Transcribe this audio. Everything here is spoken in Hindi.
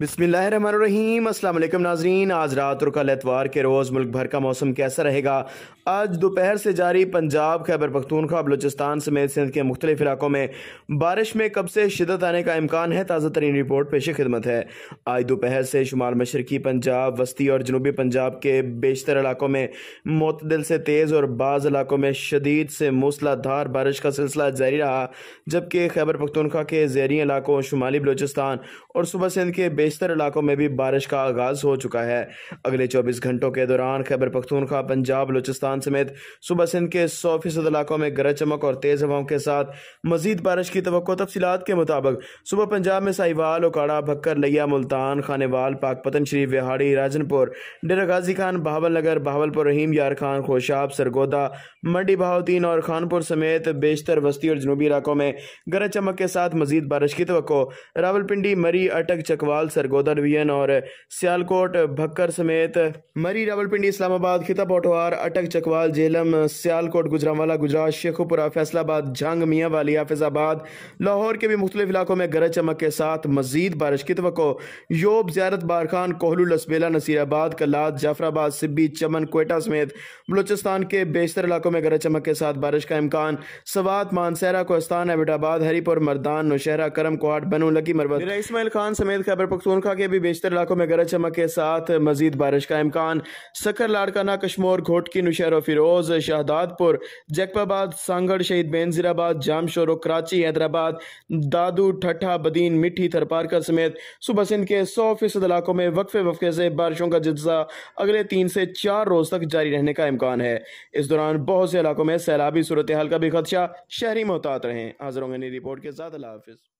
बिसमीम अल्लाम नाजरीन आज रात और कल एतवार के रोज़ मुल्क भर का मौसम कैसा रहेगा आज दोपहर से जारी पंजाब खैबर पख्तूनख्वा बलूचिस्तान समेत सिंध के मुख्तलिफ इलाकों में बारिश में कब से शिदत आने का इम्कान है ताज़ा तरीन रिपोर्ट पेश खिदमत है आज दोपहर से शुमाल मशरकी पंजाब वस्ती और जनूबी पंजाब के बेशतर इलाकों में मतदल से तेज़ और बाज़ इलाकों में शदीद से मूसलाधार बारिश का सिलसिला जारी रहा जबकि खैबर पख्तूनख्वा के जहरी इलाकों शुमाली बलूचिस्तान और सुबह सिंध के बेशतर इलाकों में भी बारिश का आगाज हो चुका है अगले चौबीस घंटों के दौरान खैबर पख्तूनखा पंजाब बलोचिस्तान समेत सुबह सिंध के सौ फीसद इलाकों में गरज चमक और तेज़ हवाओं के साथ मजीद बारिश की तो तफसीत के मुताबिक सुबह पंजाब में साहिवाल ओकाड़ा भक्कर लिया मुल्तान खानेवाल पाकपतन शरीफ विहाड़ी राजनपुर डेरा गाजी खान बहावल नगर बहावलपुर रहीम यार खान खोशाब सरगोदा मंडी बहाउद्दीन और खानपुर समेत बेशतर वस्ती और जनूबी इलाकों में गरज चमक के साथ मजीद बारिश की तो रावलपिंडी मरी अटक चकवाल गोदन वियन और सियालकोट भक्कर समेत मरी रावलपिंडी इस्लामाबाद खिता पोटवार अटक चकवाल झेलम सियालकोट गुजरावाला गुजरात शेखुपुरा फैसलाबाद जंग मियाँ वाली हाफिजाबाद लाहौर के भी मुख्तलिफ इलाकों में गरज चमक के साथ मजीद बारिश की तो योब ज्यारत बारखान कोहलू लसबेला नसीराबाद कलाद जाफराबाद सिब्बी चमन कोयटा समेत बलोचिस्तान के बेशतर इलाकों में गरज चमक के साथ बारिश का इम्कान सवात मानसहरा कोस्तान एबिटाबाद हरीपुर मरदान नौशहरा करम कोहाट बनू लगी मरवत इसमाइल खान समेत खैबर खा के भी बेशतर इलाकों में गरज चमक के साथ मजीद बारिश का इम्कान सकर लाड़काना कश्मोर घोटकी नुशहर फिरोज शाहदादपुर जकपाबाद सांगढ़ शहीद बेनजीराबाद जामशोर कराची हैदराबाद दादू ठट्ठा बदीन मिट्टी थरपारकर समेत सुबह सिंध के सौ फीसद इलाकों में वक्फे वक्फे से बारिशों का जज्जा अगले तीन से चार रोज तक जारी रहने का इम्कान है इस दौरान बहुत से इलाकों में सैलाबी सूरत हाल का भी खदशा शहरी मोहतात रहे हाजिर होंगे रिपोर्ट के साथ अल्लाह हाफिज़